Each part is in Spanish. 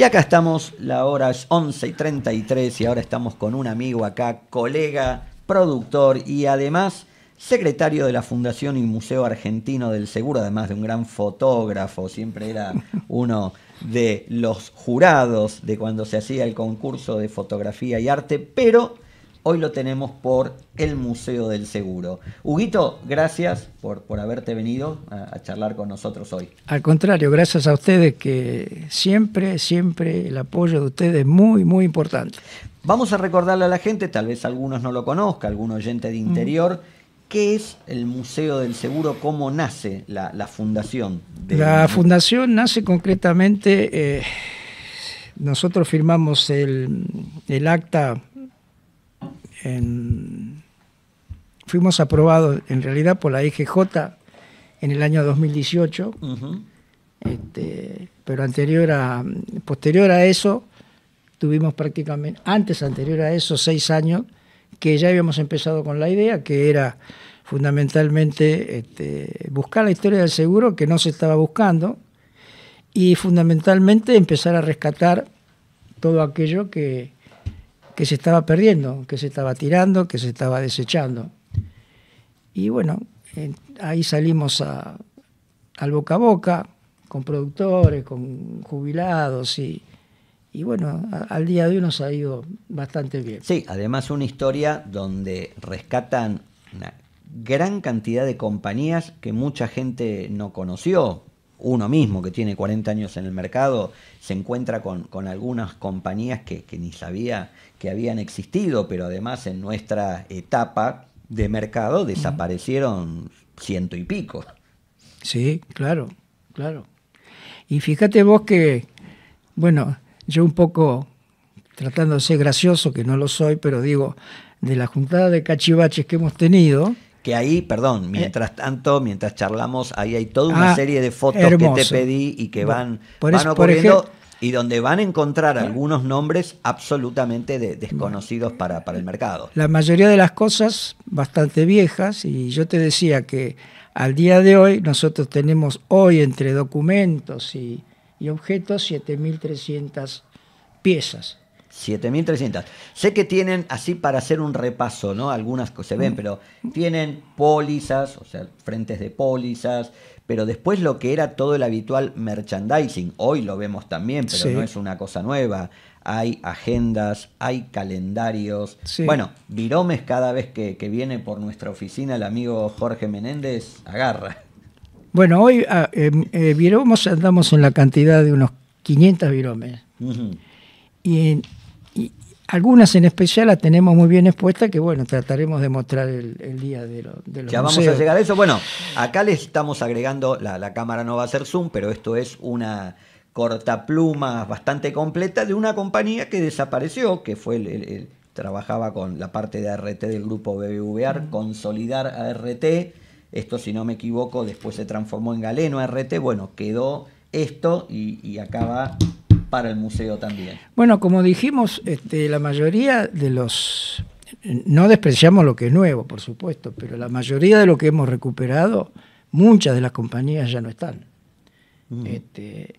Y acá estamos, la hora es 11 y 33 y ahora estamos con un amigo acá, colega, productor y además secretario de la Fundación y Museo Argentino del Seguro, además de un gran fotógrafo, siempre era uno de los jurados de cuando se hacía el concurso de fotografía y arte, pero hoy lo tenemos por el Museo del Seguro. Huguito, gracias por, por haberte venido a, charlar con nosotros hoy. Al contrario, gracias a ustedes que siempre, siempre el apoyo de ustedes es muy, muy importante. Vamos a recordarle a la gente, tal vez algunos no lo conozcan, algunos oyente de mm. interior. ¿Qué es el Museo del Seguro? ¿Cómo nace la, fundación? La fundación nace concretamente, eh, nosotros firmamos el, el acta fuimos aprobados en realidad por la EGJ en el año 2018, este, pero anterior a, posterior a eso, tuvimos prácticamente, antes anterior a eso, seis años, que ya habíamos empezado con la idea, que era fundamentalmente este, buscar la historia del seguro que no se estaba buscando y fundamentalmente empezar a rescatar todo aquello que, que se estaba perdiendo, que se estaba tirando, que se estaba desechando. Y bueno, ahí salimos al boca a boca con productores, con jubilados y, y bueno, al día de hoy nos ha ido bastante bien. Sí, además una historia donde rescatan una gran cantidad de compañías que mucha gente no conoció, uno mismo que tiene 40 años en el mercado se encuentra con, algunas compañías que, que, ni sabía que habían existido, pero además en nuestra etapa de mercado desaparecieron ciento y pico. Sí, claro, claro. Y fíjate vos que, bueno, yo un poco tratando de ser gracioso, que no lo soy, pero digo, de la juntada de cachivaches que hemos tenido, que ahí, perdón, eh. mientras tanto, mientras charlamos, ahí hay toda una ah, serie de fotos que te pedí y que van, van ocurriendo y donde van a encontrar eh. algunos nombres absolutamente desconocidos para, para el mercado. La mayoría de las cosas bastante viejas y yo te decía que al día de hoy nosotros tenemos hoy entre documentos y, y objetos 7.300 piezas. 7.300. Sé que tienen, así para hacer un repaso, ¿no? Algunas que se ven, mm. pero tienen pólizas, o sea, frentes de pólizas, pero después lo que era todo el habitual merchandising, hoy lo vemos también, pero no es una cosa nueva. Hay agendas, hay calendarios. Bueno, Viromes cada vez que, viene por nuestra oficina el amigo Jorge Menéndez agarra. Bueno, hoy ah, em, eh, andamos en la cantidad de unos 500 Viromes. Y en, algunas en especial las tenemos muy bien expuestas, que bueno, trataremos de mostrar el, día de, lo, de los Ya vamos a llegar a eso. Bueno, acá les estamos agregando, la, cámara no va a ser Zoom, pero esto es una pluma bastante completa de una compañía que desapareció, que fue trabajaba con la parte de ART del grupo BBVR, consolidar ART. Esto, si no me equivoco, después se transformó en Galeno ART. Bueno, quedó esto y, acá va para el museo también. Bueno, como dijimos, este, la mayoría de los... No despreciamos lo que es nuevo, por supuesto, pero la mayoría de lo que hemos recuperado, muchas de las compañías ya no están. Mm. Este,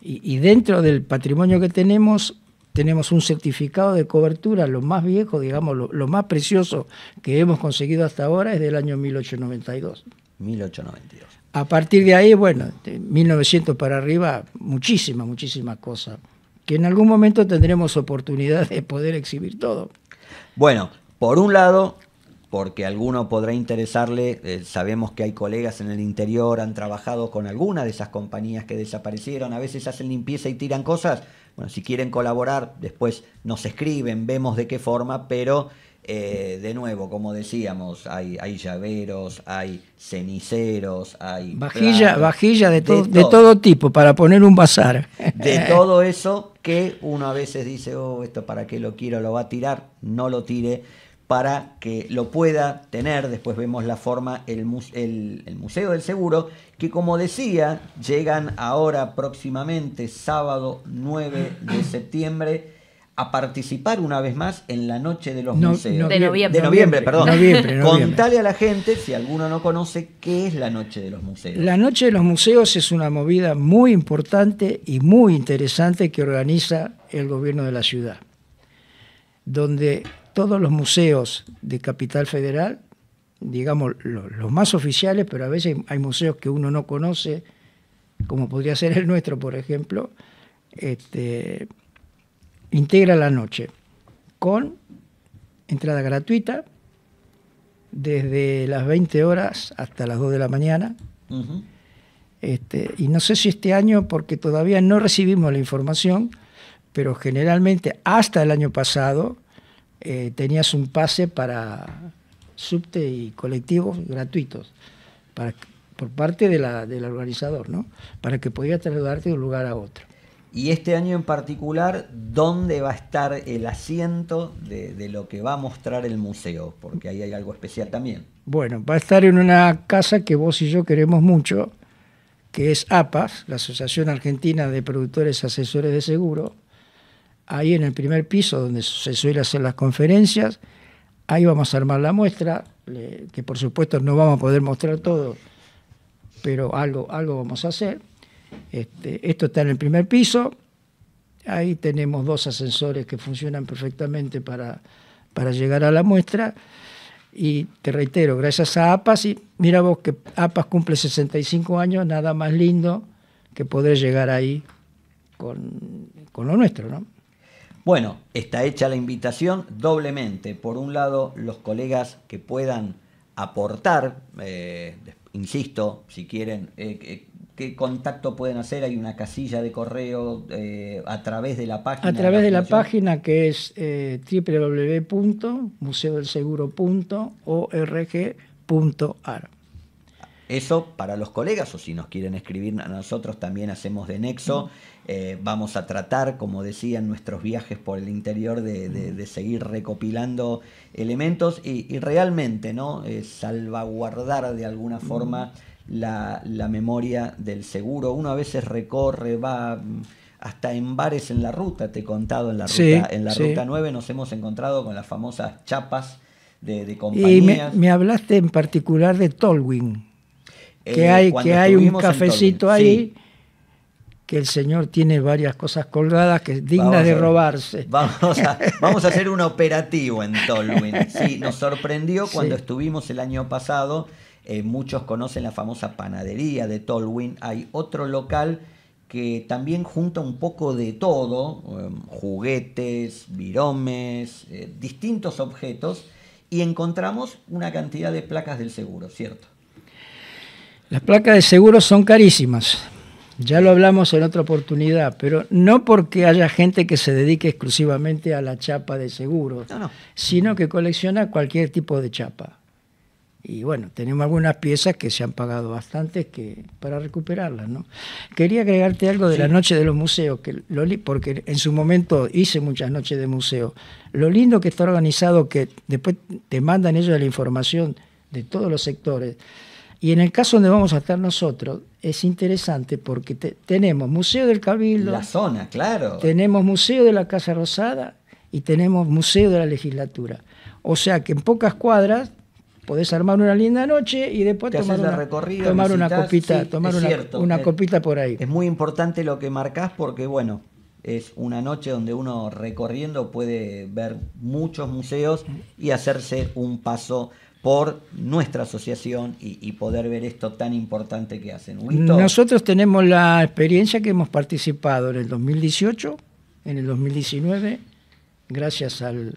y, dentro del patrimonio que tenemos, tenemos un certificado de cobertura, lo más viejo, digamos, lo, lo, más precioso que hemos conseguido hasta ahora es del año 1892. 1892. A partir de ahí, bueno, de 1900 para arriba, muchísimas, muchísimas cosas, que en algún momento tendremos oportunidad de poder exhibir todo. Bueno, por un lado, porque alguno podrá interesarle, eh, sabemos que hay colegas en el interior, han trabajado con alguna de esas compañías que desaparecieron, a veces hacen limpieza y tiran cosas. Bueno, si quieren colaborar, después nos escriben, vemos de qué forma, pero eh, de nuevo, como decíamos, hay, llaveros, hay ceniceros, hay... Vajilla, vajilla de, todo tipo para poner un bazar. De todo eso que uno a veces dice, oh, esto para qué lo quiero, lo va a tirar, no lo tire, para que lo pueda tener, después vemos la forma, el, el, el Museo del Seguro, que como decía, llegan ahora próximamente, sábado 9 de septiembre, a participar una vez más en la noche de los museos. de noviembre. De noviembre, perdón. Contale a la gente, si alguno no conoce, qué es la noche de los museos. La noche de los museos es una movida muy importante y muy interesante que organiza el gobierno de la ciudad, donde todos los museos de Capital Federal, digamos los, los más oficiales, pero a veces hay museos que uno no conoce, como podría ser el nuestro, por ejemplo, este, Integra la noche con entrada gratuita desde las 20 horas hasta las 2 de la mañana. Este, y no sé si este año, porque todavía no recibimos la información, pero generalmente hasta el año pasado eh, tenías un pase para subte y colectivos gratuitos para, por parte de la, del organizador, ¿no? para que podías trasladarte de un lugar a otro. Y este año en particular, ¿dónde va a estar el asiento de, lo que va a mostrar el museo? Porque ahí hay algo especial también. Bueno, va a estar en una casa que vos y yo queremos mucho, que es APAS, la Asociación Argentina de Productores Asesores de Seguro. Ahí en el primer piso, donde se suelen hacer las conferencias, ahí vamos a armar la muestra, que por supuesto no vamos a poder mostrar todo, pero algo, algo vamos a hacer este, esto está en el primer piso, ahí tenemos dos ascensores que funcionan perfectamente para, para llegar a la muestra. Y te reitero, gracias a APAS, y mira vos que APAS cumple 65 años, nada más lindo que poder llegar ahí con, lo nuestro, ¿no? Bueno, está hecha la invitación doblemente. Por un lado, los colegas que puedan aportar, eh, insisto, si quieren, eh, eh, qué contacto pueden hacer. Hay una casilla de correo eh, a través de la página. A través de la, página que es eh, www.museodelseguro.org.ar. Eso para los colegas o si nos quieren escribir a nosotros también hacemos de nexo. Eh, vamos a tratar, como decían, nuestros viajes por el interior de, seguir recopilando elementos y, realmente ¿no? Eh, salvaguardar de alguna forma la, memoria del seguro. Uno a veces recorre, va mm, hasta en bares en la ruta, te he contado, en la, ruta, en la ruta 9 nos hemos encontrado con las famosas chapas de, de compañías. Y me, me hablaste en particular de Tolwyn que eh, hay, que hay un cafecito ahí, que el señor tiene varias cosas colgadas que es digna de robarse. Vamos a, vamos a hacer un operativo en Tolwyn. Sí, nos sorprendió cuando estuvimos el año pasado. Eh, muchos conocen la famosa panadería de Tolwyn. Hay otro local que también junta un poco de todo, em, juguetes, viromes, eh, distintos objetos, y encontramos una cantidad de placas del seguro, ¿cierto? Las placas de seguro son carísimas. Ya lo hablamos en otra oportunidad, pero no porque haya gente que se dedique exclusivamente a la chapa de seguros, sino que colecciona cualquier tipo de chapa. Y bueno, tenemos algunas piezas que se han pagado bastantes que, para recuperarlas. ¿no? Quería agregarte algo de la noche de los museos, porque en su momento hice muchas noches de museo. Lo lindo que está organizado, que después te mandan ellos la información de todos los sectores. Y en el caso donde vamos a estar nosotros, es interesante porque tenemos Museo del Cabildo. La zona, claro. Tenemos Museo de la Casa Rosada y tenemos Museo de la Legislatura. O sea que en pocas cuadras podés armar una linda noche y después tomar, una, tomar una copita, tomar una, copita por ahí. Es muy importante lo que marcas porque, bueno, es una noche donde uno recorriendo puede ver muchos museos y hacerse un paso por nuestra asociación y, poder ver esto tan importante que hacen. Nosotros tenemos la experiencia que hemos participado en el 2018, en el 2019, gracias al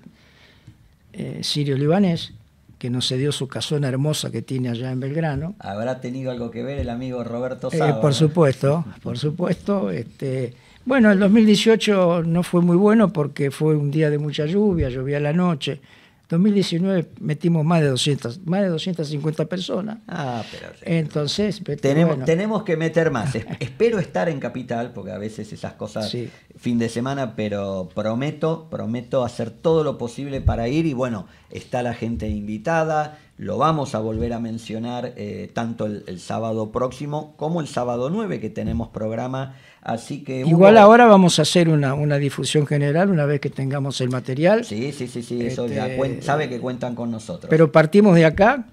eh, sirio libanés, que nos cedió su casona hermosa que tiene allá en Belgrano. Habrá tenido algo que ver el amigo Roberto eh, Sá? por supuesto, por supuesto. Este, bueno, el 2018 no fue muy bueno porque fue un día de mucha lluvia, llovía la noche. 2019 metimos más de 200, más de 250 personas. Ah, pero entonces este, tenemos tenemos que meter más. Espero estar en capital porque a veces esas cosas fin de semana, pero prometo prometo hacer todo lo posible para ir y bueno está la gente invitada. Lo vamos a volver a mencionar eh, tanto el, sábado próximo como el sábado 9 que tenemos programa. Así que. Igual ahora vamos a hacer una, una, difusión general una vez que tengamos el material. Sí, sí, sí, sí, eso ya este, sabe que cuentan con nosotros. Pero partimos de acá,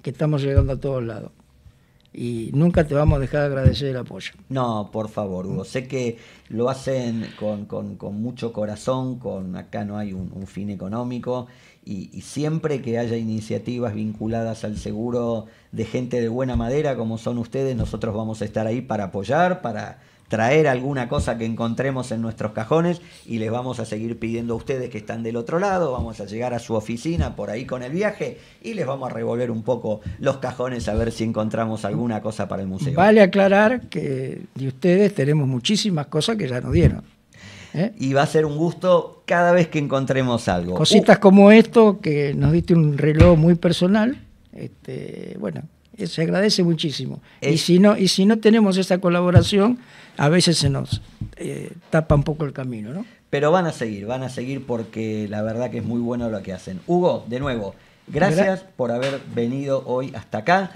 que estamos llegando a todos lados y nunca te vamos a dejar de agradecer el apoyo. No, por favor, Hugo. Sé que lo hacen con, mucho corazón, con acá no hay un fin económico y, siempre que haya iniciativas vinculadas al seguro de gente de buena madera como son ustedes, nosotros vamos a estar ahí para apoyar, para traer alguna cosa que encontremos en nuestros cajones y les vamos a seguir pidiendo a ustedes que están del otro lado, vamos a llegar a su oficina por ahí con el viaje y les vamos a revolver un poco los cajones a ver si encontramos alguna cosa para el museo. Vale aclarar que de ustedes tenemos muchísimas cosas que ya nos dieron. ¿Eh? y va a ser un gusto cada vez que encontremos algo. Cositas uh. como esto, que nos diste un reloj muy personal, este, bueno, eh, se agradece muchísimo. y, si no, y si no tenemos esa colaboración, a veces se nos eh, tapa un poco el camino, ¿no? Pero van a seguir, van a seguir porque la verdad que es muy bueno lo que hacen. Hugo, de nuevo, gracias por haber venido hoy hasta acá.